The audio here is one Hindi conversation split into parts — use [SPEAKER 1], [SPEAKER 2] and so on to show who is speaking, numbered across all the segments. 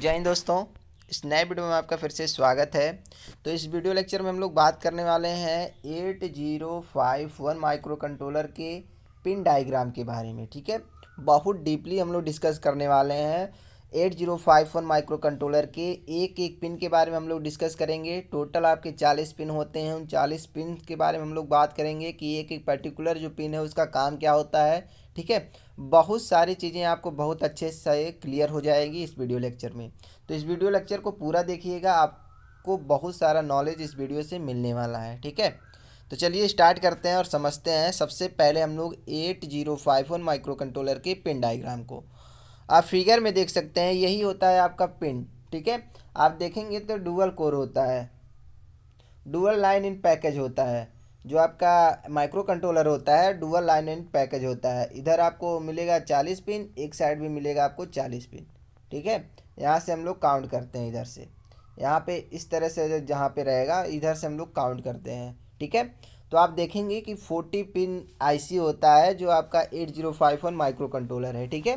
[SPEAKER 1] जय हिंद दोस्तों इस नए वीडियो में आपका फिर से स्वागत है तो इस वीडियो लेक्चर में हम लोग बात करने वाले हैं eight zero five one micro controller के पिन डायग्राम के बारे में ठीक है बहुत डीपली हम लोग डिस्कस करने वाले हैं eight zero five one micro controller के एक एक पिन के बारे में हम लोग डिस्कस करेंगे टोटल आपके चालीस पिन होते हैं उन चालीस पिन के बारे में हम लोग बात करेंगे कि एक एक पर्टिकुलर जो पिन है उसका काम क्या होता है ठीक है बहुत सारी चीज़ें आपको बहुत अच्छे से क्लियर हो जाएगी इस वीडियो लेक्चर में तो इस वीडियो लेक्चर को पूरा देखिएगा आपको बहुत सारा नॉलेज इस वीडियो से मिलने वाला है ठीक है तो चलिए स्टार्ट करते हैं और समझते हैं सबसे पहले हम लोग eight zero five one micro controller के पिन डाइग्राम को आप फिगर में देख सकते हैं यही होता है आपका पिन ठीक है आप देखेंगे तो डुअल कोर होता है डुअल लाइन इन पैकेज होता है जो आपका माइक्रो कंट्रोलर होता है डुअल लाइन एंड पैकेज होता है इधर आपको मिलेगा चालीस पिन एक साइड भी मिलेगा आपको चालीस पिन ठीक है यहाँ से हम लोग काउंट करते हैं इधर से यहाँ पे इस तरह से जहाँ पे रहेगा इधर से हम लोग काउंट करते हैं ठीक है तो आप देखेंगे कि फोर्टी पिन आईसी होता है जो आपका eight zero five one micro microcontroller है ठीक है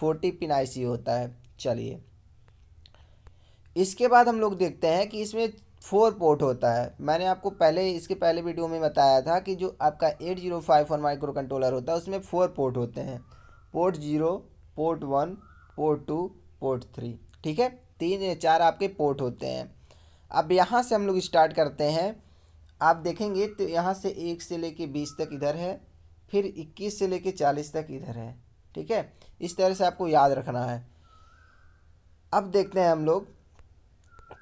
[SPEAKER 1] फोर्टी पिन आईसी होता है चलिए इसके बाद हम लोग देखते हैं कि इसमें फोर पोर्ट होता है मैंने आपको पहले इसके पहले वीडियो में बताया था कि जो आपका eight zero five one micro microcontroller होता है उसमें फोर पोर्ट होते हैं port zero port one port two port three ठीक है तीन या चार आपके पोर्ट होते हैं अब यहाँ से हम लोग स्टार्ट करते हैं आप देखेंगे तो यहाँ से एक से ले बीस तक इधर है फिर इक्कीस से ले चालीस तक इधर है ठीक है इस तरह से आपको याद रखना है अब देखते हैं हम लोग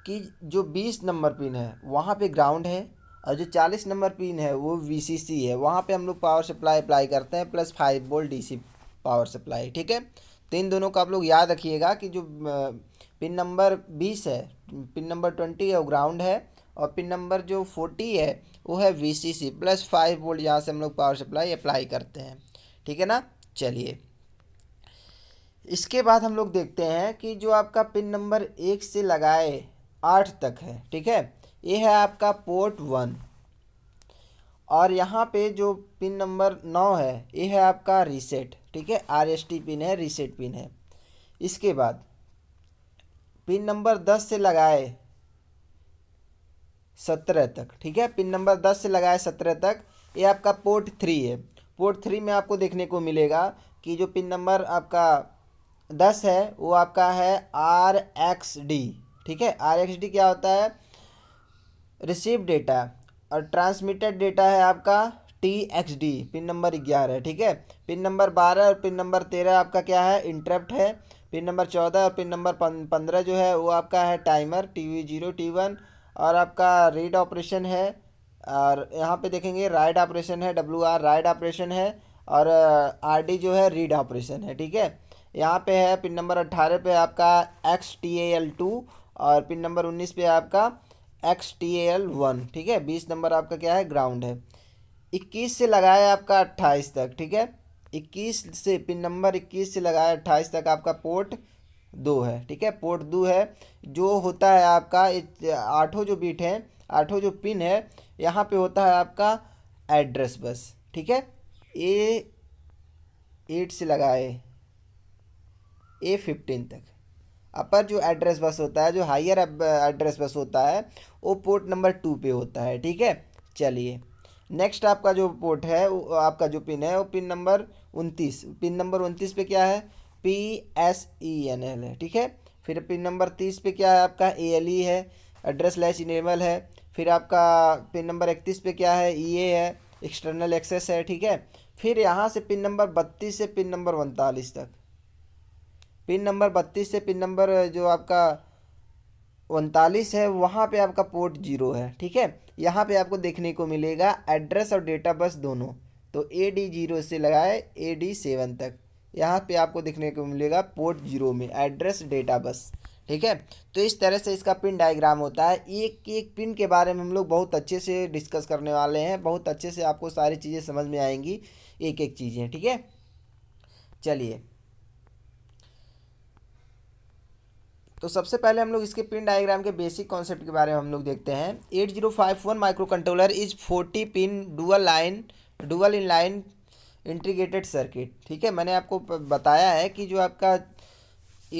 [SPEAKER 1] कि जो बीस नंबर पिन है वहाँ पे ग्राउंड है और जो चालीस नंबर पिन है वो वी है वहाँ पे हम लोग पावर सप्लाई अप्लाई करते हैं plus five volt DC power supply ठीक है तो इन दोनों का आप लोग याद रखिएगा कि जो पिन नंबर बीस है पिन नंबर ट्वेंटी है वो ग्राउंड है और पिन नंबर जो फोर्टी है वो है सी प्लस फाइव बोल्ट यहाँ से हम लोग पावर सप्लाई अप्लाई करते हैं ठीक है ना चलिए इसके बाद हम लोग देखते हैं कि जो आपका पिन नंबर एक से लगाए आठ तक है ठीक है ये है आपका पोर्ट वन और यहाँ पे जो पिन नंबर नौ है ये है आपका रीसेट ठीक है आर एस टी पिन है रीसेट पिन है इसके बाद पिन नंबर दस से लगाए सत्रह तक ठीक है पिन नंबर दस से लगाए सत्रह तक ये आपका पोर्ट थ्री है पोर्ट थ्री में आपको देखने को मिलेगा कि जो पिन नंबर आपका दस है वो आपका है आर एक्स डी ठीक है आर क्या होता है रिसीव डेटा और ट्रांसमिटेड डेटा है आपका T X D pin number ग्यारह ठीक है पिन नंबर बारह और पिन नंबर तेरह आपका क्या है इंटरप्ट है पिन नंबर चौदह और पिन नंबर पंद्रह जो है वो आपका है timer T V zero T one और आपका रीड ऑपरेशन है और यहाँ पे देखेंगे राइड ऑपरेशन है डब्ल्यू आर राइड ऑपरेशन है और आर uh, डी जो है रीड ऑपरेशन है ठीक है यहाँ पे है पिन नंबर अट्ठारह पे आपका X T A L two और पिन नंबर उन्नीस पे आपका एक्स टी एल वन ठीक है बीस नंबर आपका क्या है ग्राउंड है इक्कीस से लगाया आपका अट्ठाईस तक ठीक है इक्कीस से पिन नंबर इक्कीस से लगाया अट्ठाईस तक आपका पोर्ट दो है ठीक है पोर्ट दो है जो होता है आपका आठों जो बीट हैं आठों जो पिन है यहाँ पे होता है आपका एड्रेस बस ठीक है ए एट से लगाए ए फिफ्टीन तक अपर जो एड्रेस बस होता है जो हायर एड्रेस बस होता है वो पोर्ट नंबर टू पे होता है ठीक है चलिए नेक्स्ट आपका जो पोर्ट है आपका जो पिन है वो पिन नंबर उनतीस पिन नंबर उनतीस पे क्या है P S E N L है ठीक है फिर पिन नंबर तीस पे क्या है आपका ए एल ई है एड्रेस लैश इनेबल है फिर आपका पिन नंबर इकतीस पे क्या है ई e ए है एक्सटर्नल एक्सेस है ठीक है फिर यहाँ से पिन नंबर बत्तीस से पिन नंबर उनतालीस तक पिन नंबर बत्तीस से पिन नंबर जो आपका उनतालीस है वहाँ पे आपका पोर्ट जीरो है ठीक है यहाँ पे आपको देखने को मिलेगा एड्रेस और डेटा बस दोनों तो ए डी जीरो से लगाए ए डी सेवन तक यहाँ पे आपको देखने को मिलेगा पोर्ट जीरो में एड्रेस डेटा बस ठीक है तो इस तरह से इसका पिन डायग्राम होता है एक एक पिन के बारे में हम लोग बहुत अच्छे से डिस्कस करने वाले हैं बहुत अच्छे से आपको सारी चीज़ें समझ में आएंगी एक एक चीज़ें ठीक है चलिए तो सबसे पहले हम लोग इसके पिन डायग्राम के बेसिक कॉन्सेप्ट के बारे में हम लोग देखते हैं eight zero five one micro microcontroller is forty pin dual line dual in line integrated circuit ठीक है मैंने आपको बताया है कि जो आपका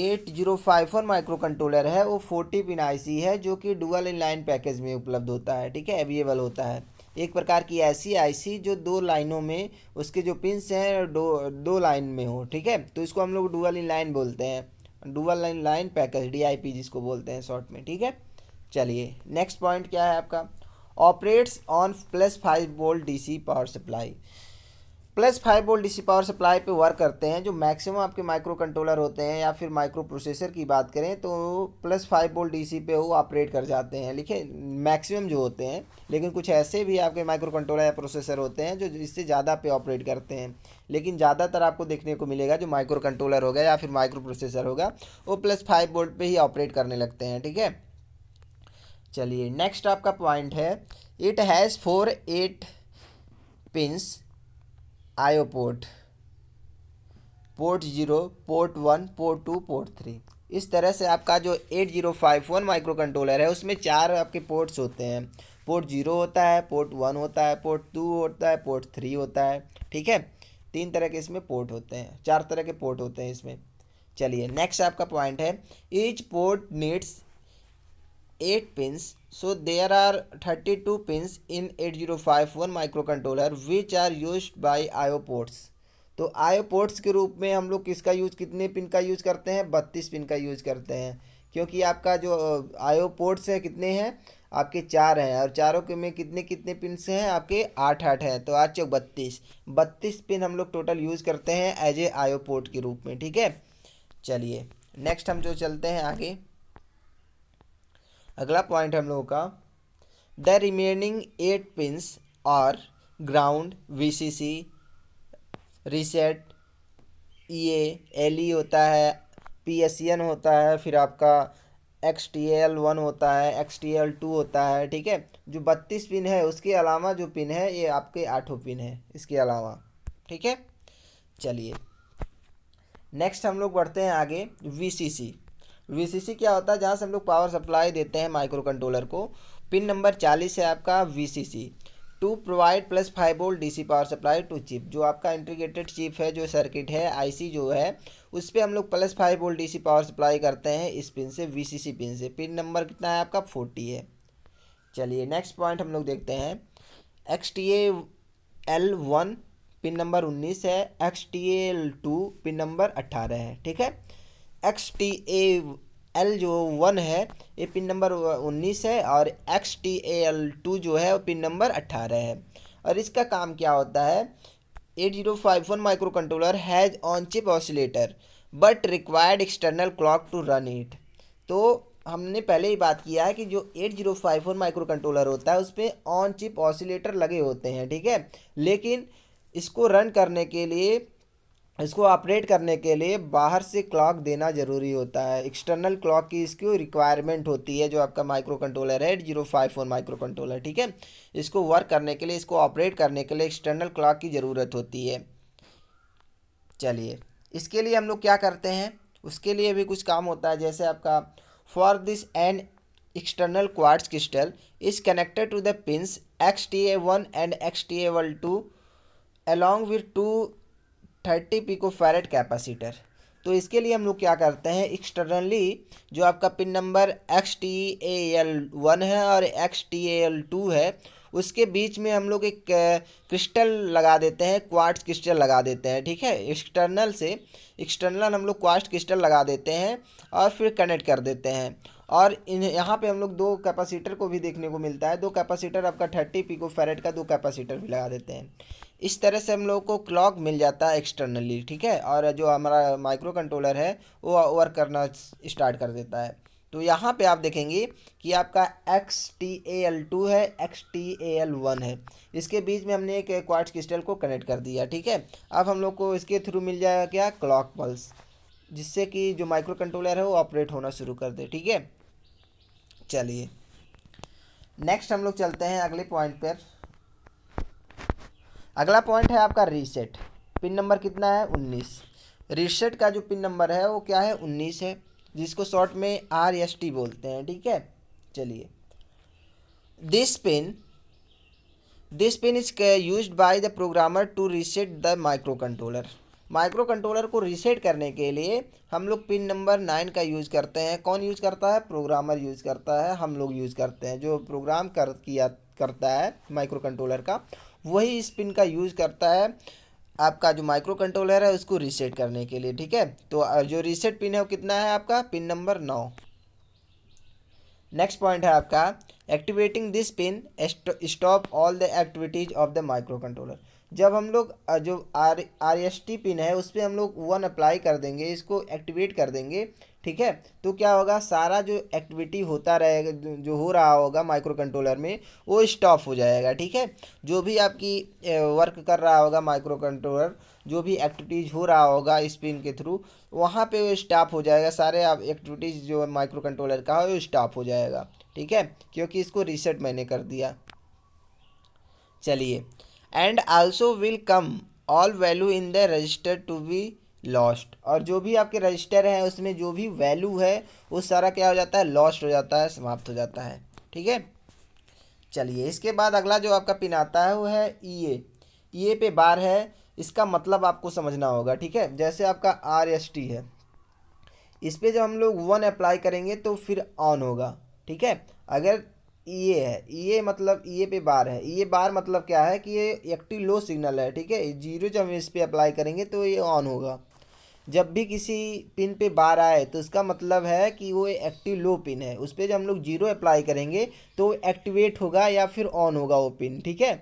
[SPEAKER 1] eight zero five one micro microcontroller है वो फोर्टी पिन आईसी है जो कि डुअल इन लाइन पैकेज में उपलब्ध होता है ठीक है अवेलेबल होता है एक प्रकार की ऐसी आईसी जो दो लाइनों में उसके जो पिन्स हैं दो दो लाइन में हो ठीक है तो इसको हम लोग डुअल इन लाइन बोलते हैं dual line line package D जिसको बोलते हैं शॉर्ट में ठीक है चलिए नेक्स्ट पॉइंट क्या है आपका operates on plus five volt DC power supply plus five volt DC power supply पे वर्क करते हैं जो मैक्सिमम आपके माइक्रो कंट्रोलर होते हैं या फिर माइक्रो प्रोसेसर की बात करें तो प्लस फाइव वोल्ट डीसी पे वो ऑपरेट कर जाते हैं लिखे मैक्सिमम जो होते हैं लेकिन कुछ ऐसे भी आपके माइक्रो कंट्रोलर या प्रोसेसर होते हैं जो इससे ज़्यादा पे ऑपरेट करते हैं लेकिन ज़्यादातर आपको देखने को मिलेगा जो माइक्रो कंट्रोलर होगा या फिर माइक्रो प्रोसेसर होगा वो प्लस फाइव वोल्ट पर ही ऑपरेट करने लगते हैं ठीक है चलिए नेक्स्ट आपका पॉइंट है it has four eight pins I O port port zero port one port two port three इस तरह से आपका जो eight zero five one micro microcontroller है उसमें चार आपके पोर्ट्स होते हैं पोर्ट जीरो होता है पोर्ट वन होता है पोर्ट टू होता है पोर्ट थ्री होता है ठीक है तीन तरह के इसमें पोर्ट होते हैं चार तरह के पोर्ट होते हैं इसमें चलिए नेक्स्ट आपका पॉइंट है each port needs 8 pins so there are 32 pins in 8051 microcontroller which are used by IO ports तो आयो पोर्ट्स के रूप में हम लोग किसका यूज़ कितने पिन का यूज़ करते हैं बत्तीस पिन का यूज़ करते हैं क्योंकि आपका जो आयो पोर्ट्स है कितने हैं आपके चार हैं और चारों के में कितने कितने पिन हैं आपके आठ आठ हैं तो आठ चौक बत्तीस बत्तीस पिन हम लोग टोटल यूज़ करते हैं एज ए आयो पोर्ट के रूप में ठीक है चलिए नेक्स्ट हम जो चलते हैं आगे अगला पॉइंट हम लोगों का the remaining eight pins are ground V C C reset E L E होता है पी एस एन होता है फिर आपका एक्स टी एल वन होता है एक्स टी एल टू होता है ठीक है जो बत्तीस पिन है उसके अलावा जो पिन है ये आपके आठों पिन है इसके अलावा ठीक है चलिए नेक्स्ट हम लोग बढ़ते हैं आगे वी सी सी वीसीसी क्या होता है जहाँ से हम लोग पावर सप्लाई देते हैं माइक्रो कंट्रोलर को पिन नंबर चालीस है आपका VCC to provide plus five volt DC power supply to chip जो आपका इंटीग्रेटेड चिप है जो सर्किट है आईसी जो है उस पर हम लोग plus five volt DC power supply करते हैं इस पिन से वीसीसी पिन से पिन नंबर कितना है आपका फोर्टी है चलिए नेक्स्ट पॉइंट हम लोग देखते हैं X T L one pin number उन्नीस है X T L two pin number अट्ठारह है ठीक है एक्स टी ए एल जो वन है ये पिन नंबर उन्नीस है और X T A L two जो है वो पिन नंबर अट्ठारह है और इसका काम क्या होता है eight zero five one micro controller has on chip oscillator but required external clock to run it तो हमने पहले ही बात किया है कि जो eight zero five one micro microcontroller होता है उस पर ऑन चिप ऑसिलेटर लगे होते हैं ठीक है लेकिन इसको रन करने के लिए इसको ऑपरेट करने के लिए बाहर से क्लॉक देना ज़रूरी होता है एक्सटर्नल क्लॉक की इसकी रिक्वायरमेंट होती है जो आपका माइक्रो कंट्रोलर है eight zero five four microcontroller ठीक है इसको वर्क करने के लिए इसको ऑपरेट करने के लिए एक्सटर्नल क्लॉक की ज़रूरत होती है चलिए इसके लिए हम लोग क्या करते हैं उसके लिए भी कुछ काम होता है जैसे आपका for this and external quartz crystal is connected to the pins X T A one and X T A one two along with two thirty pico farad capacitor तो इसके लिए हम लोग क्या करते हैं एक्सटर्नली जो आपका pin number X T A L one है और X T A L two है उसके बीच में हम लोग एक क्रिस्टल लगा देते हैं क्वार्ट्स क्रिस्टल लगा देते हैं ठीक है एक्सटर्नल से एक्सटर्नल हम लोग क्वार्ट्स क्रिस्टल लगा देते हैं और फिर कनेक्ट कर देते हैं और इन यहाँ पर हम लोग दो कैपेसिटर को भी देखने को मिलता है दो कैपेसिटर आपका थर्टी पिको फैरेट का दो कैपेसिटर भी लगा देते हैं इस तरह से हम लोग को क्लॉक मिल जाता है एक्सटर्नली ठीक है और जो हमारा माइक्रो कंट्रोलर है वो वर्क करना स्टार्ट कर देता है तो यहाँ पे आप देखेंगे कि आपका X T A L two है X T A L one है इसके बीच में हमने एक क्वार्ट्स क्रिस्टल को कनेक्ट कर दिया ठीक है अब हम लोग को इसके थ्रू मिल जाएगा क्या क्लॉक पल्स जिससे कि जो माइक्रो कंट्रोलर है वो ऑपरेट होना शुरू कर दे ठीक है चलिए नेक्स्ट हम लोग चलते हैं अगले पॉइंट पर अगला पॉइंट है आपका रीसेट पिन नंबर कितना है उन्नीस रीसेट का जो पिन नंबर है वो क्या है उन्नीस है जिसको शॉर्ट में आर एस टी बोलते हैं ठीक है चलिए this pin this pin is use by the programmer to reset the microcontroller microcontroller को रीसेट करने के लिए हम लोग पिन नंबर नाइन का यूज़ करते हैं कौन यूज़ करता है प्रोग्रामर यूज़ करता है हम लोग यूज़ करते हैं जो प्रोग्राम कर किया करता है माइक्रो कंट्रोलर का वही इस पिन का यूज़ करता है आपका जो माइक्रो कंट्रोलर है उसको रीसेट करने के लिए ठीक है तो जो रीसेट पिन है वो कितना है आपका पिन नंबर नौ नेक्स्ट पॉइंट है आपका activating this pin stop all the activities of the microcontroller जब हम लोग जो R R S T pin है उस पर हम लोग वन अप्लाई कर देंगे इसको एक्टिवेट कर देंगे ठीक है तो क्या होगा सारा जो एक्टिविटी होता रहेगा जो हो रहा होगा माइक्रो कंट्रोलर में वो स्टॉप हो जाएगा ठीक है जो भी आपकी वर्क कर रहा होगा माइक्रो कंट्रोलर जो भी एक्टिविटीज़ हो रहा होगा स्पिन के थ्रू वहाँ पे वो स्टॉप हो जाएगा सारे आप एक्टिविटीज़ जो माइक्रो कंट्रोलर का है वो स्टॉप हो जाएगा ठीक है क्योंकि इसको रिसेट मैंने कर दिया चलिए and also will come all value in the register to be lost और जो भी आपके रजिस्टर हैं उसमें जो भी वैल्यू है वो सारा क्या हो जाता है लॉस्ट हो जाता है समाप्त हो जाता है ठीक है चलिए इसके बाद अगला जो आपका पिन आता है वो है ई ए ई ए पे बार है इसका मतलब आपको समझना होगा ठीक है जैसे आपका आर एस टी है इस पर जब हम लोग वन अप्लाई करेंगे तो फिर ऑन होगा ठीक है अगर ई है ई मतलब ई पे बार है ई बार मतलब क्या है कि ये एक्टिव लो सिग्नल है ठीक है जीरो जब हम इस पर अप्लाई करेंगे तो ये ऑन होगा जब भी किसी पिन पे बार आए तो इसका मतलब है कि वो एक्टिव लो पिन है उस पर जब हम लोग जीरो अप्लाई करेंगे तो एक्टिवेट होगा या फिर ऑन होगा वो पिन ठीक है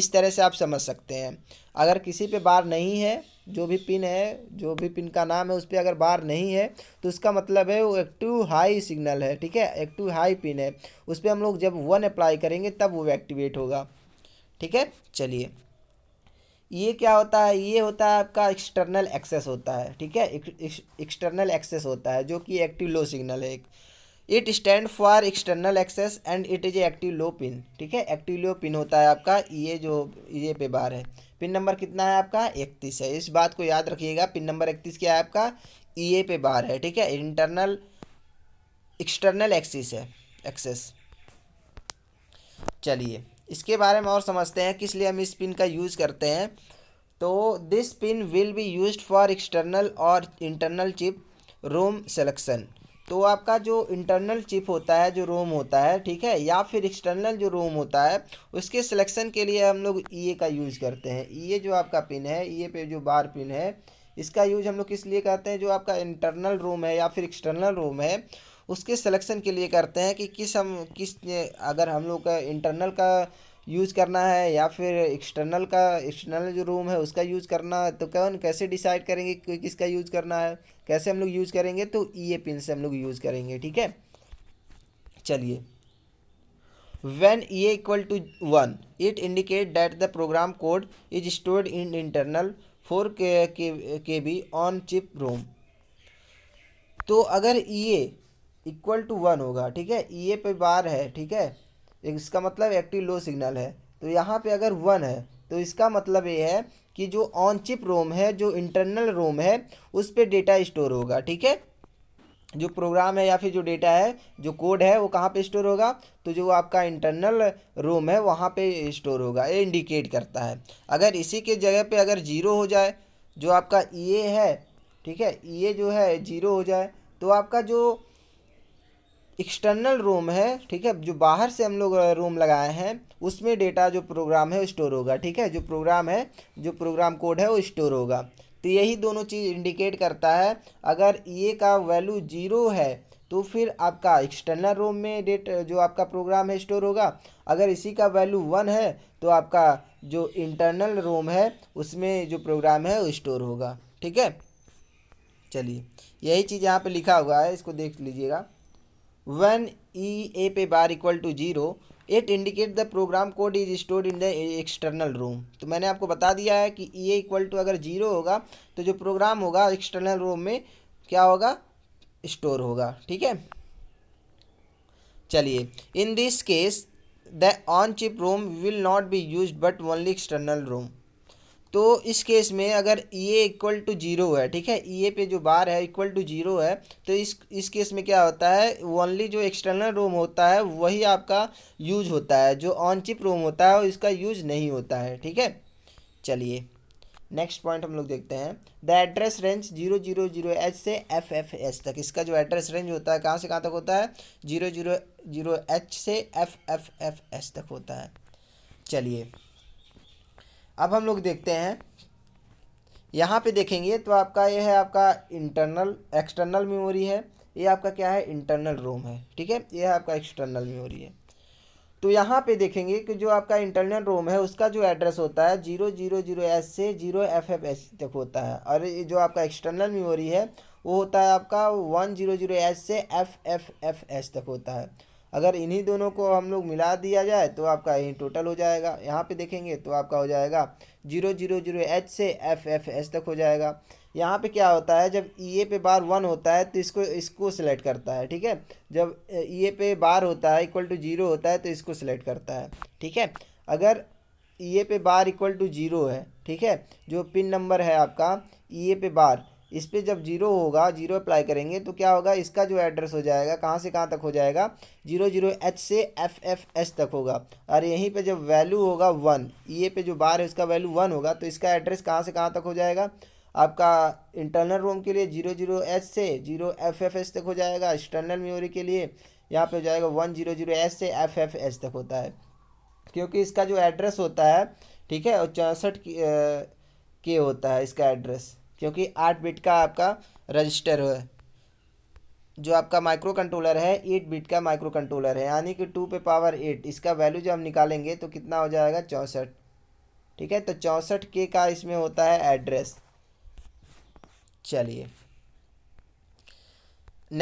[SPEAKER 1] इस तरह से आप समझ सकते हैं अगर किसी पे बार नहीं है जो भी पिन है जो भी पिन का नाम है उस पर अगर बार नहीं है तो उसका मतलब है वो एक्टिव हाई सिग्नल है ठीक है एक्टिव हाई पिन है उस पर हम लोग जब वन अप्लाई करेंगे तब वो एक्टिवेट होगा ठीक है चलिए ये क्या होता है ये होता है आपका एक्सटर्नल एक्सेस होता है ठीक है एक्सटर्नल एक्सेस होता है जो कि एक्टिव लो सिग्नल है एक it stand for external access and it is active low pin ठीक है एक्टिव लो पिन होता है आपका ये जो ये पे बार है पिन नंबर कितना है आपका इकतीस है इस बात को याद रखिएगा पिन नंबर इकतीस क्या है आपका ई e ए पे बाहर है ठीक है इंटरनल एक्सटर्नल एक्सिस है एक्सेस चलिए इसके बारे में और समझते हैं किस लिए हम इस पिन का यूज़ करते हैं तो this pin will be use for external और इंटरनल चिप रोम सेलेक्शन तो आपका जो इंटरनल चिप होता है जो रोम होता है ठीक है या फिर एक्सटर्नल जो रोम होता है उसके सिलेक्शन के लिए हम लोग ई e का यूज़ करते हैं ई e जो आपका पिन है ई e पे जो बार पिन है इसका यूज हम लोग किस लिए करते हैं जो आपका इंटरनल रोम है या फिर एक्सटर्नल रोम है उसके सिलेक्शन के लिए करते हैं कि किस हम किस अगर हम लोग का इंटरनल का यूज़ करना है या फिर एक्सटर्नल का एक्सटर्नल जो रूम है उसका यूज़ करना है तो कौन कैसे डिसाइड करेंगे कि किसका यूज़ करना है कैसे हम लोग यूज़ करेंगे तो ई ए पिन से हम लोग यूज़ करेंगे ठीक है चलिए when equal e equal to it it indicate that the program code is stored in internal K B on chip ROM तो अगर ई एक्वल टू वन होगा ठीक है ई e ए पे बार है ठीक है इसका मतलब एक्टिव लो सिग्नल है तो यहाँ पे अगर वन है तो इसका मतलब ये है कि जो ऑन चिप रोम है जो इंटरनल रोम है उस पर डेटा स्टोर होगा ठीक है जो प्रोग्राम है या फिर जो डेटा है जो कोड है वो कहाँ पे स्टोर होगा तो जो आपका इंटरनल रोम है वहाँ पे स्टोर होगा ये इंडिकेट करता है अगर इसी के जगह पे अगर जीरो हो जाए जो आपका ई e है ठीक है ई e जो है जीरो हो जाए तो आपका जो एक्सटर्नल रोम है ठीक है जो बाहर से हम लोग रोम लगाए हैं उसमें डेटा जो प्रोग्राम है वो स्टोर होगा ठीक है जो प्रोग्राम है जो प्रोग्राम कोड है वो स्टोर होगा तो यही दोनों चीज़ इंडिकेट करता है अगर ये का वैल्यू जीरो है तो फिर आपका एक्सटर्नल रोम में डेट जो आपका प्रोग्राम है स्टोर होगा अगर इसी का वैल्यू वन है तो आपका जो इंटरनल रोम है उसमें जो प्रोग्राम है वो स्टोर होगा ठीक है चलिए यही चीज़ यहाँ पे लिखा हुआ है इसको देख लीजिएगा when ई ए पे bar equal to zero it indicate the program code is store in the external ROM तो मैंने आपको बता दिया है कि ई ए इक्वल टू अगर जीरो होगा तो जो प्रोग्राम होगा एक्सटर्नल रूम में क्या होगा स्टोर होगा ठीक है चलिए in this case the on chip ROM will not be use but only external ROM तो इस केस में अगर ई इक्वल टू जीरो है ठीक है ई e पे जो बार है इक्वल टू जीरो है तो इस इस केस में क्या होता है ओनली जो एक्सटर्नल रोम होता है वही आपका यूज होता है जो ऑन चिप रोम होता है इसका यूज नहीं होता है ठीक है चलिए नेक्स्ट पॉइंट हम लोग देखते हैं the address range zero zero zero H से एफ एफ एस तक इसका जो एड्रेस रेंज होता है कहाँ से कहाँ तक होता है जीरो जीरो जीरो एच से एफ एफ एफ एस तक होता है चलिए अब हम लोग देखते हैं यहाँ पे देखेंगे तो आपका ये है आपका इंटरनल एक्सटर्नल मेमोरी है ये आपका क्या है इंटरनल रोम है ठीक है ये आपका एक्सटर्नल मेमोरी है तो यहाँ पे देखेंगे कि जो आपका इंटरनल रोम है उसका जो एड्रेस होता है जीरो जीरो जीरो एस से जीरो एफ एफ एस तक होता है और ये जो आपका एक्सटर्नल मेमोरी है वो होता है आपका वन जीरो जीरो एस से एफ एफ एफ एस तक होता है अगर इन्हीं दोनों को हम लोग मिला दिया जाए तो आपका यही टोटल हो जाएगा यहाँ पे देखेंगे तो आपका हो जाएगा जीरो जीरो जीरो एच से एफ एफ एच तक हो जाएगा यहाँ पे क्या होता है जब ई e ए पे बार वन होता है तो इसको इसको सिलेक्ट करता है ठीक है जब ई ए e पे बार होता है इक्वल टू जीरो होता है तो इसको सिलेक्ट करता है ठीक है अगर ई e ए पे बार इक्वल टू जीरो है ठीक है जो पिन नंबर है आपका ई ए पे बार इस पर जब जीरो होगा जीरो अप्लाई करेंगे तो क्या होगा इसका जो एड्रेस हो जाएगा कहाँ से कहाँ तक हो जाएगा जीरो जीरो एच से एफ एफ एच तक होगा और यहीं पे जब वैल्यू होगा वन ये पे जो बार है उसका वैल्यू वन होगा तो इसका एड्रेस कहाँ से कहाँ तक हो जाएगा आपका इंटरनल रोम के लिए जीरो जीरो एच से जीरो एफ एफ एच तक हो जाएगा एक्सटर्नल मेमोरी के लिए यहाँ पर हो जाएगा वन जीरो जीरो एच से एफ एफ एच तक होता है क्योंकि इसका जो एड्रेस होता है ठीक है और चौंसठ के होता है इसका एड्रेस क्योंकि आठ बिट का आपका रजिस्टर है जो आपका माइक्रो कंट्रोलर है एट बिट का माइक्रो कंट्रोलर है यानी कि टू पे पावर एट इसका वैल्यू जब हम निकालेंगे तो कितना हो जाएगा चौंसठ ठीक है तो चौंसठ के का इसमें होता है एड्रेस चलिए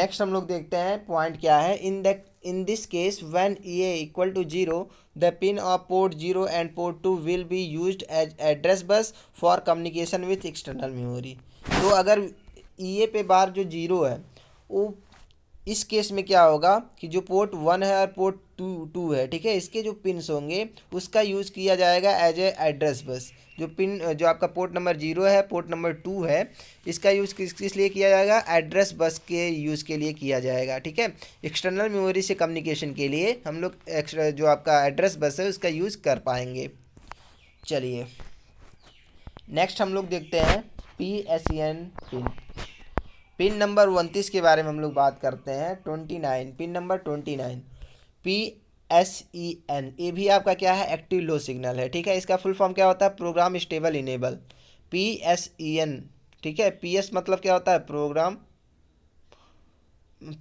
[SPEAKER 1] नेक्स्ट हम लोग देखते हैं पॉइंट क्या है in the in this case when E equal to zero the pin of port zero and port two will be use as address bus for communication with external memory तो अगर ई e ए पे बार जो जीरो है वो इस केस में क्या होगा कि जो पोर्ट वन है और पोर्ट टू टू है ठीक है इसके जो पिन्स होंगे उसका यूज़ किया जाएगा एज ए एड्रेस बस जो पिन जो आपका पोर्ट नंबर जीरो है पोर्ट नंबर टू है इसका यूज़ किस किस लिए किया जाएगा एड्रेस बस के यूज़ के लिए किया जाएगा ठीक है एक्सटर्नल मेमोरी से कम्युनिकेशन के लिए हम लोग जो आपका एड्रेस बस है उसका यूज़ कर पाएंगे चलिए नेक्स्ट हम लोग देखते हैं P S N pin pin number उनतीस के बारे में हम लोग बात करते हैं twenty nine pin number twenty nine P S E N ये भी आपका क्या है एक्टिव लो सिग्नल है ठीक है इसका फुल फॉर्म क्या होता है program stable enable P S E N ठीक है पी एस मतलब क्या होता है प्रोग्राम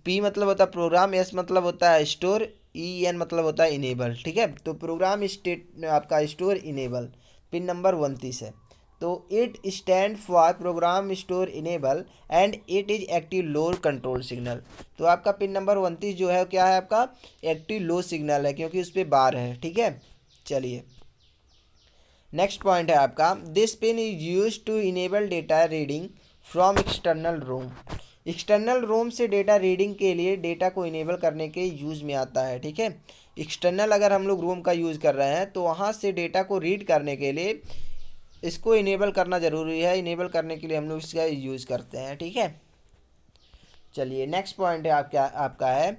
[SPEAKER 1] पी मतलब होता है प्रोग्राम एस मतलब होता है स्टोर ई एन मतलब होता है इनेबल ठीक है तो प्रोग्राम स्टेट आपका स्टोर इनेबल पिन नंबर उनतीस है तो it stand for program store enable and it is active low control signal तो आपका पिन नंबर उनतीस जो है क्या है आपका एक्टिव लो सिग्नल है क्योंकि उस पर बार है ठीक है चलिए नेक्स्ट पॉइंट है आपका this pin is use to enable data reading from external ROM external ROM से डेटा रीडिंग के लिए डेटा को इनेबल करने के यूज़ में आता है ठीक है एक्सटर्नल अगर हम लोग रोम का यूज़ कर रहे हैं तो वहाँ से डेटा को रीड करने के लिए इसको इनेबल करना ज़रूरी है इनेबल करने के लिए हम लोग इसका यूज़ करते हैं ठीक है चलिए नेक्स्ट पॉइंट है आपका आपका है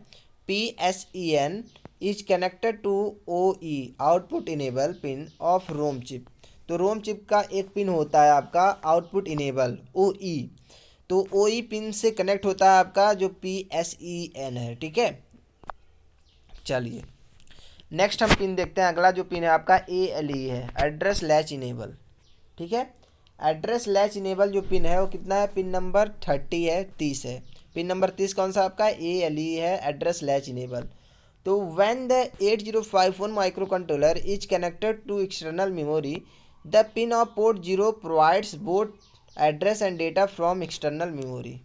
[SPEAKER 1] P S E N is connected to O E output enable pin of ROM chip तो रोम चिप का एक पिन होता है आपका आउटपुट इनेबल ओ ई तो ओ ई पिन से कनेक्ट होता है आपका जो पी एस ई एन है ठीक है चलिए नेक्स्ट हम पिन देखते हैं अगला जो पिन है आपका ए एल ई है एड्रेस लैच इनेबल ठीक है एड्रेस लैच इनेबल जो पिन है वो कितना है पिन नंबर थर्टी है तीस है पिन नंबर तीस कौन सा आपका ए एल ई है एड्रेस लैच इनेबल तो when the eight zero five one micro microcontroller is connected to external memory the pin of port zero provides both address and data from external memory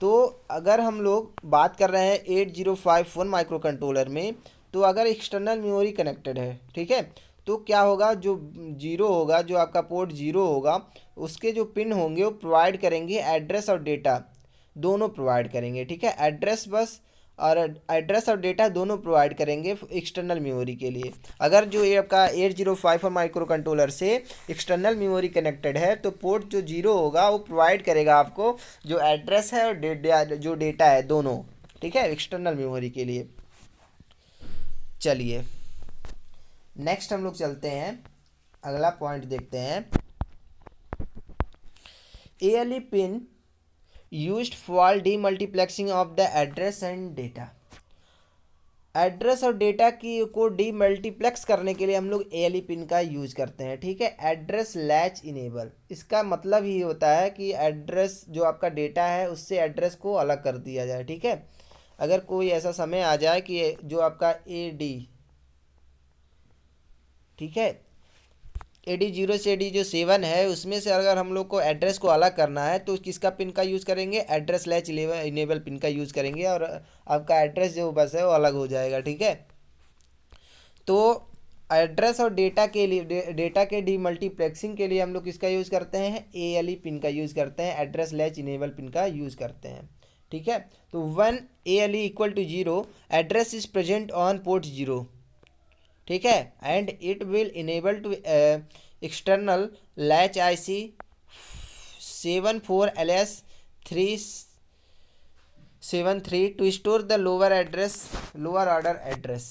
[SPEAKER 1] तो अगर हम लोग बात कर रहे हैं eight zero five one micro controller में तो अगर एक्सटर्नल मेमोरी कनेक्टेड है ठीक है तो क्या होगा जो जीरो होगा जो आपका पोर्ट जीरो होगा उसके जो पिन होंगे वो प्रोवाइड करेंगे एड्रेस और डेटा दोनों प्रोवाइड करेंगे ठीक है एड्रेस बस और एड्रेस और डेटा दोनों प्रोवाइड करेंगे एक्सटर्नल मेमोरी के लिए अगर जो ये आपका एट जीरो फाइव और माइक्रो कंट्रोलर से एक्सटर्नल मेमोरी कनेक्टेड है तो पोर्ट जो जीरो होगा वो प्रोवाइड करेगा आपको जो एड्रेस है और डेटा जो डेटा है दोनों ठीक है एक्सटर्नल मेमोरी के लिए चलिए नेक्स्ट हम लोग चलते हैं अगला पॉइंट देखते हैं A L E pin use for demultiplexing of the address and data address और डेटा की को डी मल्टीप्लेक्स करने के लिए हम लोग ए एल ई पिन का यूज करते हैं ठीक है एड्रेस लैच इनेबल इसका मतलब ही होता है कि एड्रेस जो आपका डेटा है उससे एड्रेस को अलग कर दिया जाए ठीक है अगर कोई ऐसा समय आ जाए कि जो आपका ए डी ठीक है ए डी जीरो से डी जो सेवन है उसमें से अगर हम लोग को एड्रेस को अलग करना है तो किसका पिन का यूज़ करेंगे एड्रेस लैच इनेबल पिन का यूज़ करेंगे और आपका एड्रेस जो बस है वो अलग हो जाएगा ठीक है तो एड्रेस और डेटा के लिए डे, डेटा के डी मल्टीप्लेक्सिंग के लिए हम लोग किसका यूज़ करते हैं ए एल ई पिन का यूज़ करते हैं एड्रेस लैच इनेबल पिन का यूज़ करते हैं ठीक है तो when A L E equal to zero address is present on port zero ठीक है and it will enable to external latch I C seven four L S three seven three to store the lower address lower order address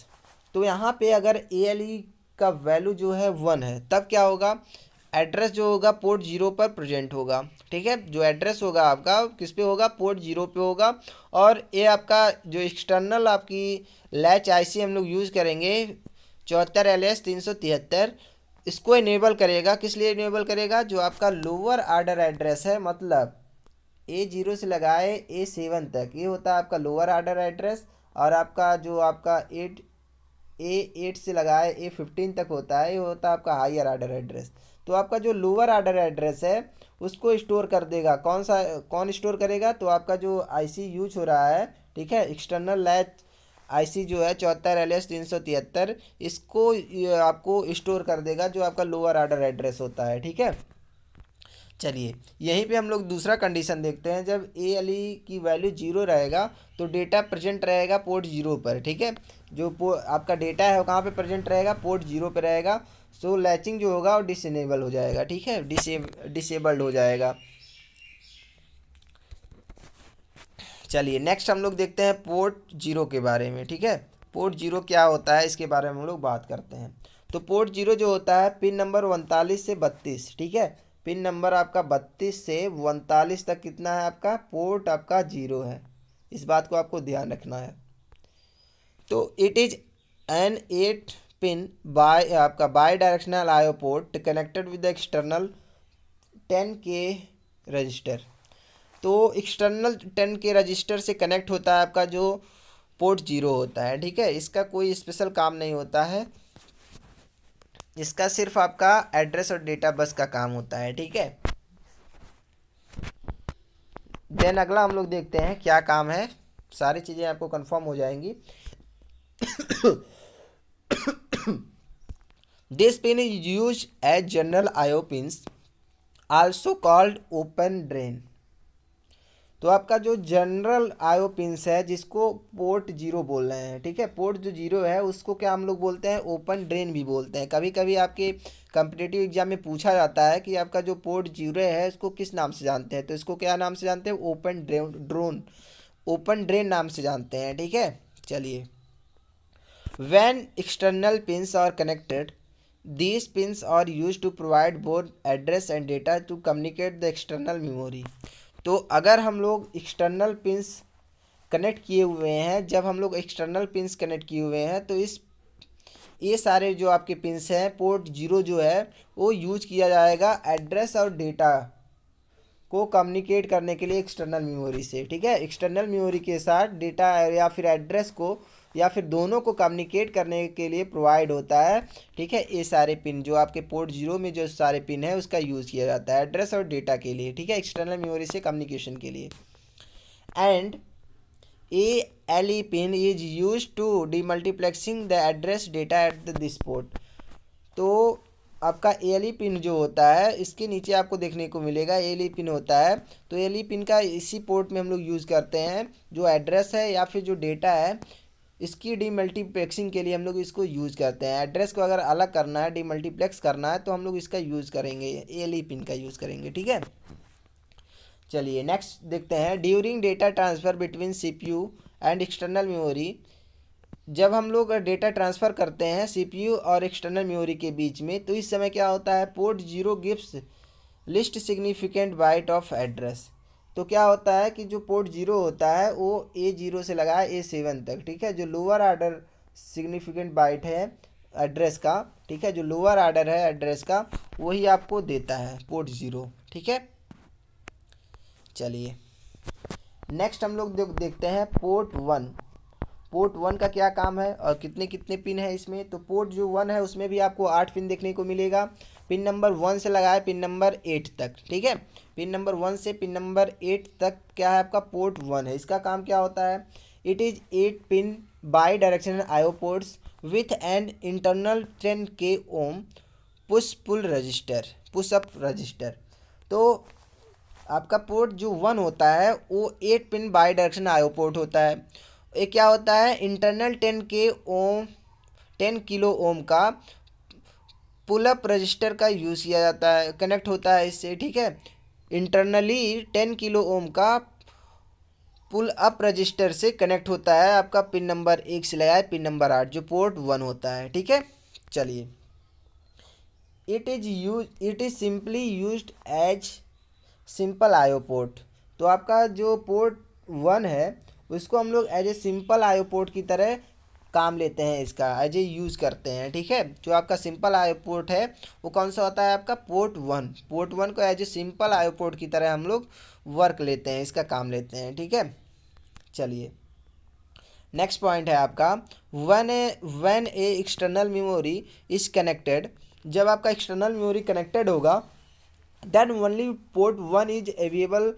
[SPEAKER 1] तो यहाँ पे अगर ए एल ई का वैल्यू जो है वन है तब क्या होगा एड्रेस जो होगा पोर्ट जीरो पर प्रेजेंट होगा ठीक है जो एड्रेस होगा आपका किस पे होगा पोर्ट जीरो पे होगा और ये आपका जो एक्सटर्नल आपकी लैच आईसी हम लोग यूज़ करेंगे चौहत्तर एल एस तीन सौ तिहत्तर इसको इनेबल करेगा किस लिए इनेबल करेगा जो आपका लोअर आर्डर एड्रेस है मतलब ए जीरो से लगाए ए सेवन तक ये होता है आपका लोअर आर्डर एड्रेस और आपका जो आपका एट ए एट से लगाए ए फिफ्टीन तक होता है ये होता है आपका हायर आर्डर एड्रेस तो आपका जो लोअर आर्डर एड्रेस है उसको स्टोर कर देगा कौन सा कौन स्टोर करेगा तो आपका जो आईसी यूज हो रहा है ठीक है एक्सटर्नल लैच आईसी जो है चौहत्तर एल एस तीन सौ तिहत्तर इसको आपको स्टोर कर देगा जो आपका लोअर आर्डर एड्रेस होता है ठीक है चलिए यहीं पे हम लोग दूसरा कंडीशन देखते हैं जब ए एल ई की वैल्यू जीरो रहेगा तो डेटा प्रेजेंट रहेगा पोर्ट जीरो पर ठीक है जो पो आपका डेटा है वो कहाँ पर प्रेजेंट रहेगा पोर्ट जीरो पर रहेगा सो लैचिंग जो होगा वो डिसेबल हो जाएगा ठीक है डिसेबल्ड हो जाएगा चलिए नेक्स्ट हम लोग देखते हैं पोर्ट जीरो के बारे में ठीक है पोर्ट जीरो क्या होता है इसके बारे में हम लोग बात करते हैं तो पोर्ट जीरो जो होता है पिन नंबर उनतालीस से बत्तीस ठीक है पिन नंबर आपका बत्तीस से उनतालीस तक कितना है आपका पोर्ट आपका जीरो है इस बात को आपको ध्यान रखना है तो it is an eight pin bi आपका bidirectional I O port connected with external ten K register तो एक्सटर्नल टेन के रजिस्टर से कनेक्ट होता है आपका जो पोर्ट जीरो होता है ठीक है इसका कोई स्पेशल काम नहीं होता है इसका सिर्फ आपका एड्रेस और डेटा बस का काम होता है ठीक है देन अगला हम लोग देखते हैं क्या काम है सारी चीज़ें आपको कंफर्म हो जाएंगी this pin is use as general I O pin also called open drain तो आपका जो जनरल आयो पिंस है जिसको पोर्ट जीरो बोल रहे हैं ठीक है पोर्ट जो जीरो है उसको क्या हम लोग बोलते हैं ओपन ड्रेन भी बोलते हैं कभी कभी आपके कंपिटेटिव एग्जाम में पूछा जाता है कि आपका जो पोर्ट जीरो है इसको किस नाम से जानते हैं तो इसको क्या नाम से जानते हैं open drain drone open drain नाम से जानते हैं ठीक है चलिए when external pins are connected these pins are use to provide both address and data to communicate the external memory तो अगर हम लोग एक्सटर्नल पिंस कनेक्ट किए हुए हैं जब हम लोग एक्सटर्नल पिंस कनेक्ट किए हुए हैं तो इस ये सारे जो आपके पिंस हैं पोर्ट जीरो जो है वो यूज किया जाएगा एड्रेस और डेटा को कम्युनिकेट करने के लिए एक्सटर्नल मेमोरी से ठीक है एक्सटर्नल मेमोरी के साथ डेटा या फिर एड्रेस को या फिर दोनों को कम्युनिकेट करने के लिए प्रोवाइड होता है ठीक है ये सारे पिन जो आपके पोर्ट जीरो में जो सारे पिन है उसका यूज़ किया जाता है एड्रेस और डेटा के लिए ठीक है एक्सटर्नल मेमोरी से कम्युनिकेशन के लिए and A L E pin is use to demultiplexing the address data at the this port तो आपका ए एल ई पिन जो होता है इसके नीचे आपको देखने को मिलेगा एल ई पिन होता है तो एल ई पिन का इसी पोर्ट में हम लोग यूज़ करते हैं जो एड्रेस है या फिर जो डेटा है इसकी डीमल्टीप्लेक्सिंग के लिए हम लोग इसको यूज़ करते हैं एड्रेस को अगर अलग करना है डीमल्टीप्लेक्स करना है तो हम लोग इसका यूज़ करेंगे एल पिन का यूज़ करेंगे ठीक है चलिए नेक्स्ट देखते हैं during data transfer between CPU and external memory जब हम लोग डेटा ट्रांसफ़र करते हैं सीपीयू और एक्सटर्नल मेमोरी के बीच में तो इस समय क्या होता है पोर्ट जीरो गिफ्ट least significant byte of address तो क्या होता है कि जो पोर्ट जीरो होता है वो ए जीरो से लगा ए सेवन तक ठीक है जो लोअर आर्डर सिग्निफिकेंट बाइट है एड्रेस का ठीक है जो लोअर आर्डर है एड्रेस का वही आपको देता है पोर्ट ज़ीरो ठीक है चलिए नेक्स्ट हम लोग देखते हैं पोर्ट वन पोर्ट वन का क्या काम है और कितने कितने पिन है इसमें तो पोर्ट जो वन है उसमें भी आपको आठ पिन देखने को मिलेगा पिन नंबर वन से लगाए पिन नंबर एट तक ठीक है पिन नंबर वन से पिन नंबर एट तक क्या है आपका पोर्ट वन है इसका काम क्या होता है it is eight pin bidirectional I O ports with and internal ten K ohm push pull register push up register तो आपका पोर्ट जो वन होता है वो eight pin bidirection I O port होता है ये क्या होता है इंटरनल टेन के ओम टेन किलो ओम का पुलअप रजिस्टर का यूज़ किया जाता है कनेक्ट होता है इससे ठीक है इंटरनली टेन किलो ओम का पुल अप रजिस्टर से कनेक्ट होता है आपका पिन नंबर एक से लगाए पिन नंबर आठ जो पोर्ट वन होता है ठीक है चलिए it is use it is simply use as simple I O port तो आपका जो पोर्ट वन है उसको हम लोग as a simple I O port की तरह काम लेते हैं इसका एज ए यूज़ करते हैं ठीक है जो आपका सिंपल आयो पोर्ट है वो कौन सा होता है आपका पोर्ट वन पोर्ट वन को as a simple I O port की तरह हम लोग वर्क लेते हैं इसका काम लेते हैं ठीक है चलिए नेक्स्ट पॉइंट है आपका when a when a external memory is connected जब आपका एक्सटर्नल मेमोरी कनेक्टेड होगा then only port one is available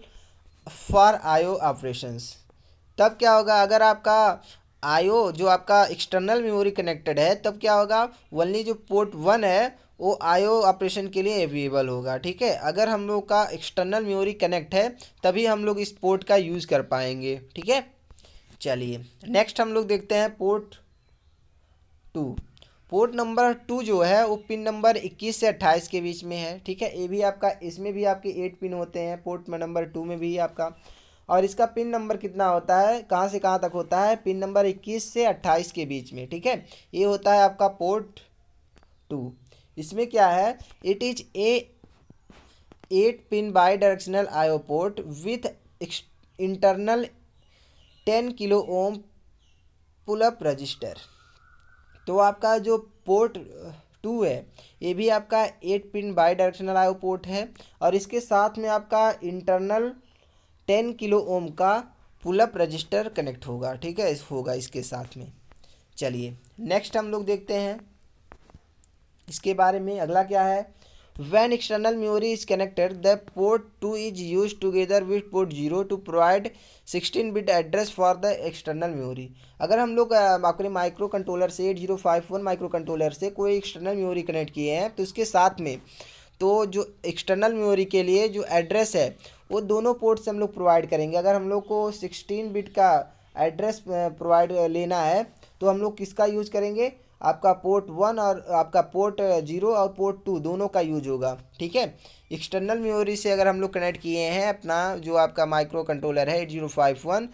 [SPEAKER 1] for I O operations तब क्या होगा अगर आपका आईओ जो आपका एक्सटर्नल मेमोरी कनेक्टेड है तब क्या होगा वनली जो पोर्ट वन है वो आईओ ऑपरेशन के लिए अवेलेबल होगा ठीक है अगर हम लोग का एक्सटर्नल मेमोरी कनेक्ट है तभी हम लोग इस पोर्ट का यूज़ कर पाएंगे ठीक है चलिए नेक्स्ट हम लोग देखते हैं port two port number two जो है वो पिन नंबर इक्कीस से अट्ठाईस के बीच में है ठीक है ये भी आपका इसमें भी आपके एट पिन होते हैं पोर्ट नंबर टू में भी आपका और इसका पिन नंबर कितना होता है कहाँ से कहाँ तक होता है पिन नंबर इक्कीस से अट्ठाईस के बीच में ठीक है ये होता है आपका पोर्ट टू इसमें क्या है it is a eight pin bidirectional I O port with internal ten kilo ohm pull up register तो आपका जो पोर्ट टू है ये भी आपका eight pin bidirectional I O port है और इसके साथ में आपका इंटरनल टेन किलो ओम का पुलअप रजिस्टर कनेक्ट होगा ठीक है इस होगा इसके साथ में चलिए नेक्स्ट हम लोग देखते हैं इसके बारे में अगला क्या है when external memory is connected the port two is use together with port zero to provide sixteen bit address for the external memory अगर हम लोग अपने माइक्रो कंट्रोलर से वन माइक्रो कंट्रोलर से कोई एक्सटर्नल मेमोरी कनेक्ट किए हैं तो उसके साथ में तो जो एक्सटर्नल मेमोरी के लिए जो एड्रेस है वो दोनों पोर्ट से हम लोग प्रोवाइड करेंगे अगर हम लोग को सिक्सटीन बिट का एड्रेस प्रोवाइड लेना है तो हम लोग किसका यूज करेंगे आपका पोर्ट वन और आपका पोर्ट जीरो और पोर्ट टू दोनों का यूज होगा ठीक है एक्सटर्नल मेमोरी से अगर हम लोग कनेक्ट किए हैं अपना जो आपका माइक्रो कंट्रोलर है एट जीरो फाइव वन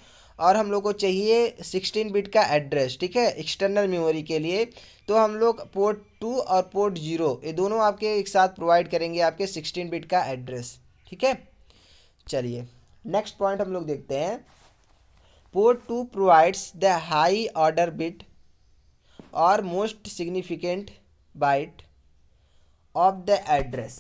[SPEAKER 1] और हम लोग को चाहिए सिक्सटीन बिट का एड्रेस ठीक है एक्सटर्नल मेमोरी के लिए तो हम लोग पोर्ट टू और पोर्ट जीरो ये दोनों आपके एक साथ प्रोवाइड करेंगे आपके सिक्सटीन बिट का एड्रेस ठीक है चलिए नेक्स्ट पॉइंट हम लोग देखते हैं port two provides the high order bit और most significant byte of the address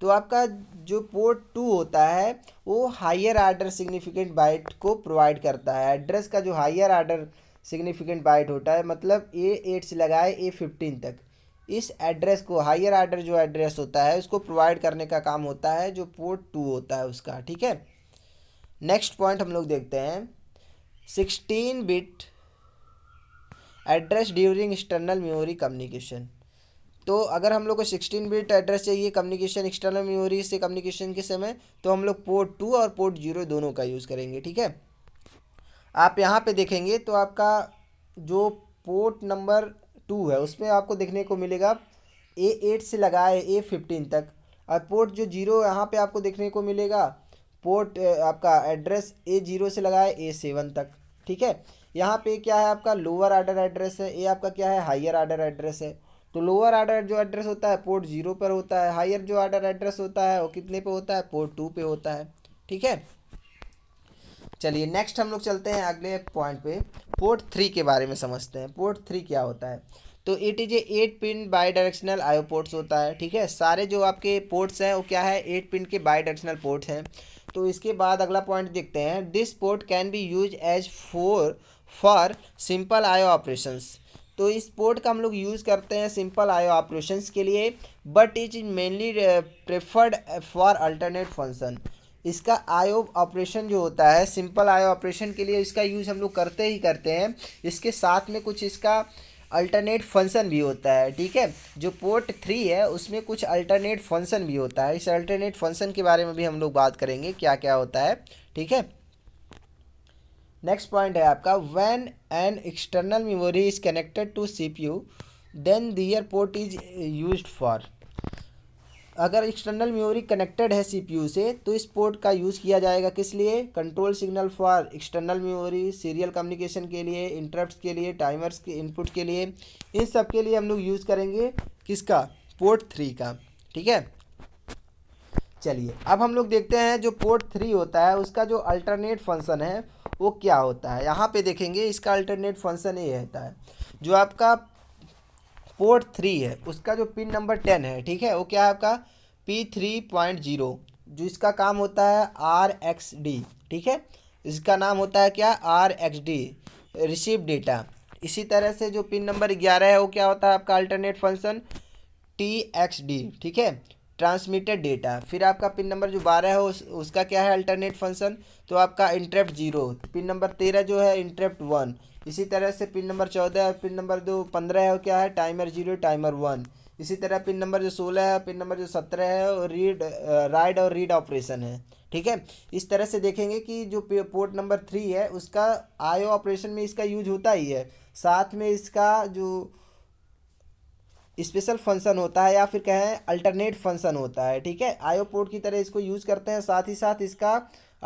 [SPEAKER 1] तो आपका जो पोर्ट टू होता है वो हायर आर्डर सिग्निफिकेंट बाइट को प्रोवाइड करता है एड्रेस का जो हायर आर्डर सिग्निफिकेंट बाइट होता है मतलब ए एट से लगाए ए फिफ्टीन तक इस एड्रेस को हायर आर्डर जो एड्रेस होता है उसको प्रोवाइड करने का काम होता है जो पोर्ट टू होता है उसका ठीक है नेक्स्ट पॉइंट हम लोग देखते हैं sixteen bit address during external memory communication तो अगर हम लोग को सिक्सटीन बिट एड्रेस चाहिए कम्युनिकेशन एक्सटर्नल मेमोरी से कम्युनिकेशन के समय तो हम लोग पोर्ट टू और पोर्ट जीरो दोनों का यूज़ करेंगे ठीक है आप यहाँ पे देखेंगे तो आपका जो पोर्ट नंबर टू है उसमें आपको देखने को मिलेगा ए एट से लगा है ए फिफ्टीन तक और पोर्ट जो जीरो यहाँ पे आपको देखने को मिलेगा पोर्ट आपका एड्रेस ए जीरो से लगा है ए सेवन तक ठीक है यहाँ पे क्या है आपका लोअर आर्डर एड्रेस है ए आपका क्या है हायर आर्डर एड्रेस है तो लोअर आर्डर जो एड्रेस होता है पोर्ट जीरो पर होता है हायर जो आर्डर एड्रेस होता है वो कितने पर होता है पोर्ट टू पर होता है ठीक है चलिए नेक्स्ट हम लोग चलते हैं अगले पॉइंट पे पोर्ट थ्री के बारे में समझते हैं पोर्ट थ्री क्या होता है तो it is a eight pin bidirectional I O ports होता है ठीक है सारे जो आपके पोर्ट्स हैं वो क्या है एट पिन के बाई डायरेक्शनल पोर्ट्स हैं तो इसके बाद अगला पॉइंट देखते हैं this port can be use as for for simple I O operations तो इस पोर्ट का हम लोग यूज़ करते हैं सिंपल आयो ऑपरेशंस के लिए but it is mainly preferred for alternate function इसका आयो ऑपरेशन जो होता है सिंपल आयो ऑपरेशन के लिए इसका यूज़ हम लोग करते ही करते हैं इसके साथ में कुछ इसका अल्टरनेट फंक्शन भी होता है ठीक है जो पोर्ट थ्री है उसमें कुछ अल्टरनेट फंक्शन भी होता है इस अल्टरनेट फंक्शन के बारे में भी हम लोग बात करेंगे क्या क्या होता है ठीक है नेक्स्ट पॉइंट है आपका when an external memory is connected to CPU then their port is used for अगर एक्सटर्नल मेमोरी कनेक्टेड है सीपीयू से तो इस पोर्ट का यूज़ किया जाएगा किस लिए control signal for external memory serial communication के लिए इंटरप्ट के लिए टाइमर्स के इनपुट के लिए इन सब के लिए हम लोग यूज़ करेंगे किसका पोर्ट थ्री का ठीक है चलिए अब हम लोग देखते हैं जो पोर्ट थ्री होता है उसका जो अल्टरनेट फंक्शन है वो क्या होता है यहाँ पे देखेंगे इसका अल्टरनेट फंक्शन ये रहता है जो आपका पोर्ट थ्री है उसका जो पिन नंबर टेन है ठीक है वो क्या है आपका पी थ्री पॉइंट जीरो जो इसका काम होता है आर एक्स डी ठीक है इसका नाम होता है क्या R X D receive data इसी तरह से जो पिन नंबर ग्यारह है वो क्या होता है आपका alternate function T X D ठीक है ट्रांसमिटेड डेटा फिर आपका पिन नंबर जो बारह है उस, उसका क्या है अल्टरनेट फंक्शन तो आपका इंटरेप्ट जीरो पिन नंबर तेरह जो है इंटरेप्ट वन इसी तरह से पिन नंबर चौदह है पिन नंबर जो पंद्रह है वो क्या है टाइमर जीरो टाइमर वन इसी तरह पिन नंबर जो सोलह है पिन नंबर जो सत्रह है वो रीड राइड और रीड ऑपरेशन है ठीक है इस तरह से देखेंगे कि जो पोर्ट नंबर थ्री है उसका आयो ऑपरेशन में इसका यूज होता ही है साथ में इसका जो स्पेशल फंक्शन होता है या फिर कहें अल्टरनेट फंक्शन होता है ठीक है आयो पोर्ट की तरह इसको यूज़ करते हैं साथ ही साथ इसका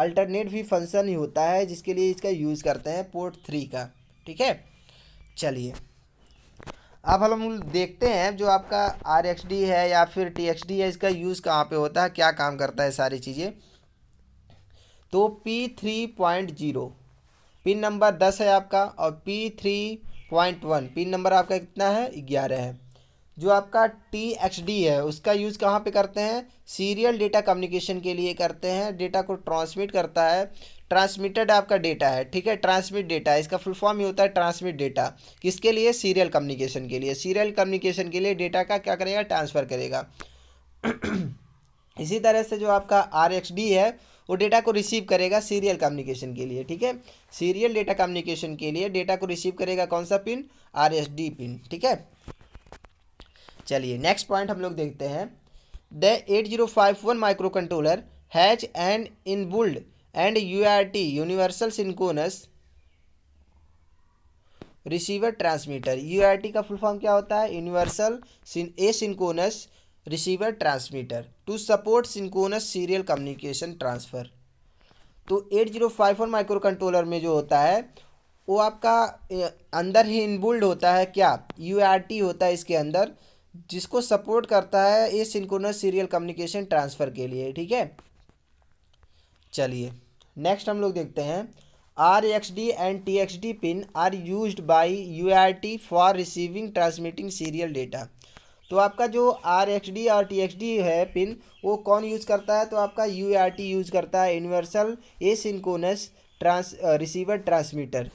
[SPEAKER 1] अल्टरनेट भी फंक्शन ही होता है जिसके लिए इसका यूज़ करते हैं पोर्ट थ्री का ठीक है चलिए अब हम देखते हैं जो आपका आर एक्स डी है या फिर टी एक्स डी है इसका यूज़ कहाँ पे होता है क्या काम करता है सारी चीज़ें तो P three point zero pin number दस है आपका और P three point one pin number आपका कितना है ग्यारह है जो आपका टी एक्स डी है उसका यूज़ कहाँ पे करते हैं सीरियल डेटा कम्युनिकेशन के लिए करते हैं डेटा को ट्रांसमिट करता है ट्रांसमिटेड आपका डेटा है ठीक है ट्रांसमिट डेटा इसका फुल फॉर्म ही होता है ट्रांसमिट डेटा किसके लिए सीरियल कम्युनिकेशन के लिए सीरियल कम्युनिकेशन के लिए डेटा का क्या करेगा ट्रांसफ़र करेगा इसी तरह से जो आपका आर एक्स डी है वो डेटा को रिसीव करेगा सीरियल कम्युनिकेशन के लिए ठीक है सीरियल डेटा कम्युनिकेशन के लिए डेटा को रिसीव करेगा कौन सा pin R S D pin ठीक है चलिए नेक्स्ट पॉइंट हम लोग देखते हैं the eight zero five one micro microcontroller has an inbuilt and U R T universal synchronous receiver transmitter U T का फुल फॉर्म क्या होता है universal asynchronous receiver transmitter to support synchronous serial communication transfer तो eight zero five four micro controller में जो होता है वो आपका अंदर ही इनबुल्ड होता है क्या यू आर टी होता है इसके अंदर जिसको सपोर्ट करता है asynchronous serial communication transfer के लिए ठीक है चलिए नेक्स्ट हम लोग देखते हैं R X D and T X D pin are use by U R T for receiving transmitting serial data तो आपका जो आर एक्स डी और टी एक्स डी है पिन वो कौन यूज़ करता है तो आपका यू आर टी यूज़ करता है universal asynchronous trans receiver transmitter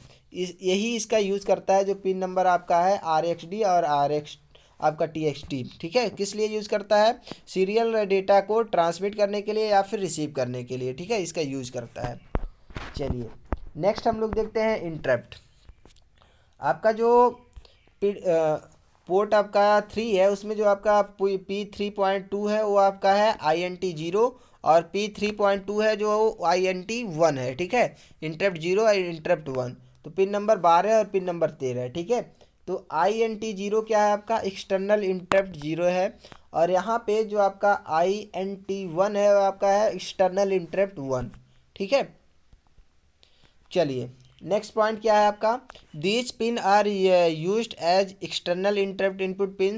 [SPEAKER 1] इस यही इसका यूज़ करता है जो पिन नंबर आपका है आर एक्स डी और आर एक्स आपका टी ठीक है किस लिए यूज़ करता है सीरियल डेटा को ट्रांसमिट करने के लिए या फिर रिसीव करने के लिए ठीक है इसका यूज़ करता है चलिए नेक्स्ट हम लोग देखते हैं इंटरप्ट आपका जो पोर्ट आपका थ्री है उसमें जो आपका पी थ्री पॉइंट टू है वो आपका है आई एन टी जीरो और पी थ्री पॉइंट टू है जो आई एन टी वन है ठीक है इंटरप्ट जीरो और इंटरप्ट वन तो पिन नंबर बारह और पिन नंबर तेरह ठीक है तो आई एन टी जीरो क्या है आपका एक्सटर्नल इंटरप्ट जीरो है और यहाँ पे जो आपका आई एन टी वन है वो आपका है एक्सटर्नल इंटरप्ट वन ठीक है चलिए नेक्स्ट पॉइंट क्या है आपका these pin are use as external interrupt input pin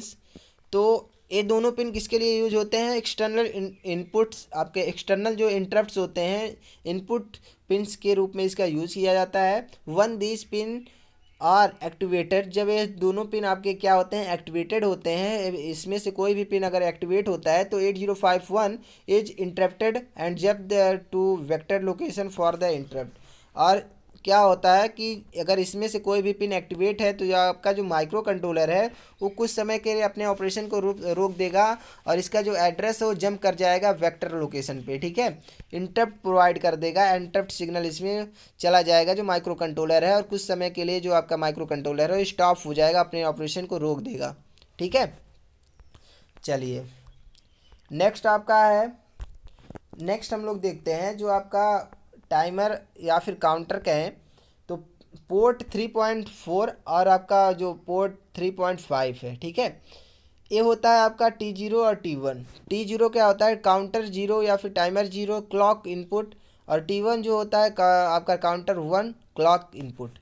[SPEAKER 1] तो ये दोनों पिन किसके लिए यूज होते हैं एक्सटर्नल इनपुट्स आपके एक्सटर्नल जो इंटरप्ट्स होते हैं इनपुट पिन के रूप में इसका यूज़ किया जाता है वन दीज पिन और एक्टिवेटेड जब ये दोनों पिन आपके क्या होते हैं एक्टिवेटेड होते हैं इसमें से कोई भी पिन अगर एक्टिवेट होता है तो eight zero five one is interrupted and जब to vector location for the interrupt और क्या होता है कि अगर इसमें से कोई भी पिन एक्टिवेट है तो आपका जो माइक्रो कंट्रोलर है वो कुछ समय के लिए अपने ऑपरेशन को रोक देगा और इसका जो एड्रेस है वो जंप कर जाएगा वेक्टर लोकेशन पे ठीक है इंटरप्ट प्रोवाइड कर देगा इंटरप्ट सिग्नल इसमें चला जाएगा जो माइक्रो कंट्रोलर है और कुछ समय के लिए जो आपका माइक्रो कंट्रोलर है वो स्टॉप हो जाएगा अपने ऑपरेशन को रोक देगा ठीक है चलिए नेक्स्ट आपका है नेक्स्ट हम लोग देखते हैं जो आपका टाइमर या फिर काउंटर कहें तो पोर्ट थ्री पॉइंट फोर और आपका जो पोर्ट थ्री पॉइंट फाइव है ठीक है ये होता है आपका टी जीरो और टी वन टी जीरो क्या होता है काउंटर जीरो या फिर टाइमर जीरो क्लॉक इनपुट और टी वन जो होता है का, आपका काउंटर वन क्लॉक इनपुट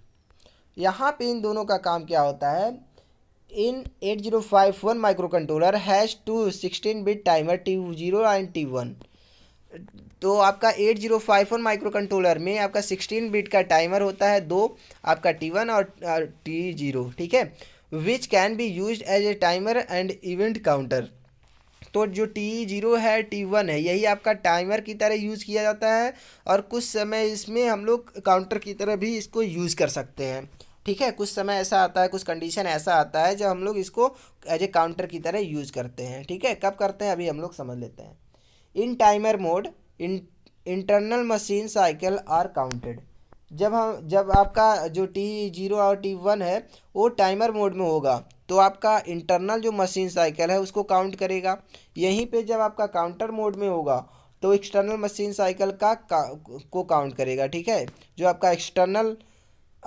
[SPEAKER 1] यहाँ पे इन दोनों का काम क्या होता है in eight zero five one micro controller has two sixteen bit timer T zero and T one तो आपका eight zero five micro controller में आपका सिक्सटीन बिट का टाइमर होता है दो आपका टी वन और टी जीरो ठीक है which can be use as a timer and event counter तो जो टी जीरो है टी वन है यही आपका टाइमर की तरह यूज़ किया जाता है और कुछ समय इसमें हम लोग काउंटर की तरह भी इसको यूज़ कर सकते हैं ठीक है कुछ समय ऐसा आता है कुछ कंडीशन ऐसा आता है जब हम लोग इसको एज ए काउंटर की तरह यूज़ करते हैं ठीक है कब करते हैं अभी हम लोग समझ लेते हैं in timer mode internal machine cycle are counted जब हम जब आपका जो टी जीरो और टी वन है वो टाइमर मोड में होगा तो आपका इंटरनल जो मशीन साइकिल है उसको काउंट करेगा यहीं पे जब आपका काउंटर मोड में होगा तो एक्सटर्नल मशीन साइकिल का, का को काउंट करेगा ठीक है जो आपका एक्सटर्नल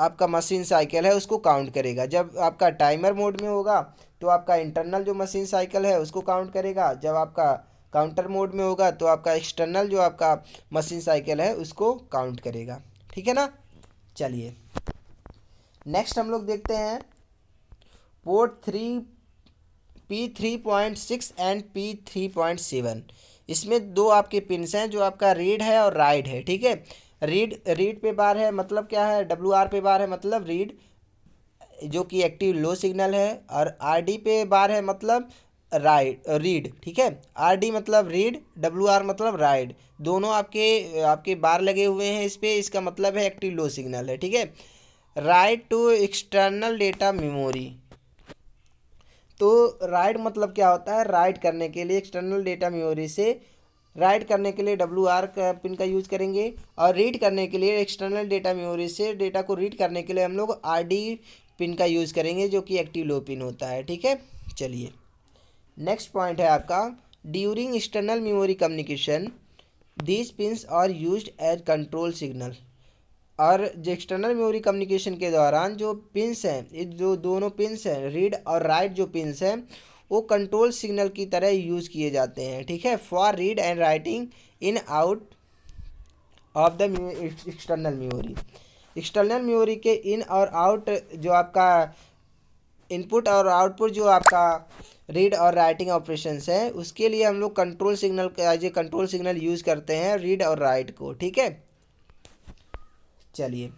[SPEAKER 1] आपका मशीन साइकिल है उसको काउंट करेगा जब आपका टाइमर मोड में होगा तो आपका इंटरनल जो मशीन साइकिल है उसको काउंट करेगा जब आपका काउंटर मोड में होगा तो आपका एक्सटर्नल जो आपका मशीन साइकिल है उसको काउंट करेगा ठीक है ना चलिए नेक्स्ट हम लोग देखते हैं port three P three point six and P three point seven इसमें दो आपके पिनस हैं जो आपका रीड है और राइड है ठीक है रीड रीड पे बार है मतलब क्या है डब्ल्यू आर पे बार है मतलब रीड जो कि एक्टिव लो सिग्नल है और आर डी पे बार है मतलब राइड रीड ठीक है आर डी मतलब रीड डब्ल्यू आर मतलब राइड दोनों आपके आपके बार लगे हुए हैं इस पर इसका मतलब है एक्टिव लो सिग्नल है ठीक है write to external data memory तो राइड मतलब क्या होता है राइड करने के लिए एक्सटर्नल डेटा मेमोरी से राइड करने के लिए डब्ल्यू आर का पिन का यूज़ करेंगे और रीड करने के लिए एक्सटर्नल डेटा मेमोरी से डेटा को रीड करने के लिए हम लोग आर डी पिन का यूज़ करेंगे जो कि एक्टिव लो पिन होता है ठीक है चलिए नेक्स्ट पॉइंट है आपका during external memory communication these pins are use as control signal और जो एक्सटर्नल मेमोरी कम्युनिकेशन के दौरान जो पिंस हैं ये जो दोनों पिंस हैं रीड और राइट जो पिंस हैं वो कंट्रोल सिग्नल की तरह यूज़ किए जाते हैं ठीक है for read and writing in out of the external memory external memory के इन और आउट जो आपका इनपुट और आउटपुट जो आपका रीड और राइटिंग ऑपरेशंस है उसके लिए हम लोग control signal as a control signal use करते हैं रीड और राइट को ठीक है चलिए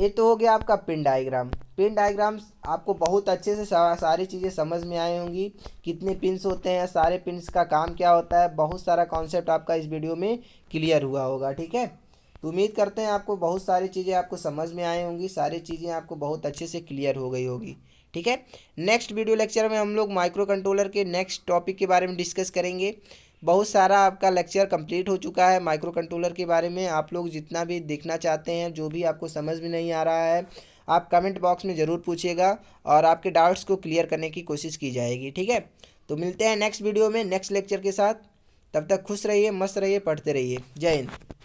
[SPEAKER 1] ये तो हो गया आपका पिन डायग्राम पिन डायग्राम आपको बहुत अच्छे से सारी चीज़ें समझ में आई होंगी कितने पिनस होते हैं सारे पिनस का काम क्या होता है बहुत सारा कॉन्सेप्ट आपका इस वीडियो में क्लियर हुआ होगा ठीक है तो उम्मीद करते हैं आपको बहुत सारी चीज़ें आपको समझ में आई होंगी सारी चीज़ें आपको बहुत अच्छे से क्लियर हो गई होगी ठीक है नेक्स्ट वीडियो लेक्चर में हम लोग माइक्रो कंट्रोलर के नेक्स्ट टॉपिक के बारे में डिस्कस करेंगे बहुत सारा आपका लेक्चर कंप्लीट हो चुका है माइक्रो कंट्रोलर के बारे में आप लोग जितना भी देखना चाहते हैं जो भी आपको समझ में नहीं आ रहा है आप कमेंट बॉक्स में ज़रूर पूछिएगा और आपके डाउट्स को क्लियर करने की कोशिश की जाएगी ठीक है तो मिलते हैं नेक्स्ट वीडियो में नेक्स्ट लेक्चर के साथ तब तक खुश रहिए मस्त रहिए पढ़ते रहिए जय हिंद